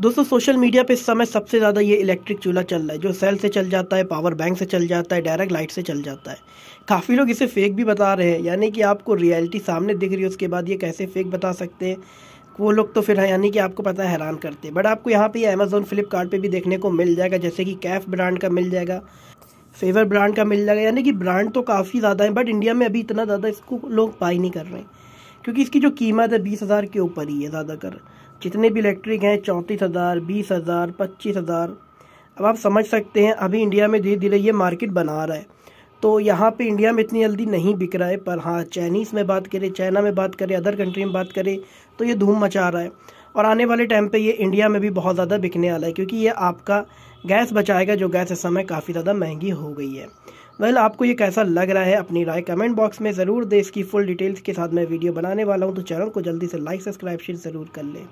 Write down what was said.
दोस्तों social media पे इस समय सबसे ज़्यादा ये इलेक्ट्रिक चूल्हा चल रहा है जो सेल से चल जाता है पावर बैंक से चल जाता है डायरेक्ट लाइट से चल जाता है काफ़ी लोग इसे फेक भी बता रहे हैं यानी कि आपको रियलिटी सामने दिख रही है उसके बाद ये कैसे फेक बता सकते हैं वो लोग तो फिर यानी कि आपको पता है हैरान करते हैं बट आपको यहाँ पे अमेज़ोन फ्लिपकार्ट भी देखने को मिल जाएगा जैसे कि कैफ ब्रांड का मिल जाएगा फेवर ब्रांड का मिल जाएगा यानी कि ब्रांड तो काफ़ी ज़्यादा है बट इंडिया में अभी इतना ज़्यादा इसको लोग बाई नहीं कर रहे हैं क्योंकि इसकी जो कीमत है बीस हज़ार के ऊपर ही है ज़्यादातर जितने भी इलेक्ट्रिक हैं चौंतीस हज़ार बीस हज़ार पच्चीस हज़ार अब आप समझ सकते हैं अभी इंडिया में धीरे धीरे ये मार्केट बना रहा है तो यहाँ पे इंडिया में इतनी जल्दी नहीं बिक रहा है पर हाँ चाइनीज़ में बात करें चाइना में बात करें अदर कंट्री में बात करें तो ये धूम मचा रहा है और आने वाले टाइम पर ये इंडिया में भी बहुत ज़्यादा बिकने वाला है क्योंकि ये आपका गैस बचाएगा जो गैस इस समय काफ़ी ज़्यादा महंगी हो गई है वेल well, आपको ये कैसा लग रहा है अपनी राय कमेंट बॉक्स में ज़रूर दे इसकी फुल डिटेल्स के साथ मैं वीडियो बनाने वाला हूँ तो चैनल को जल्दी से लाइक सब्सक्राइब शेयर ज़रूर कर लें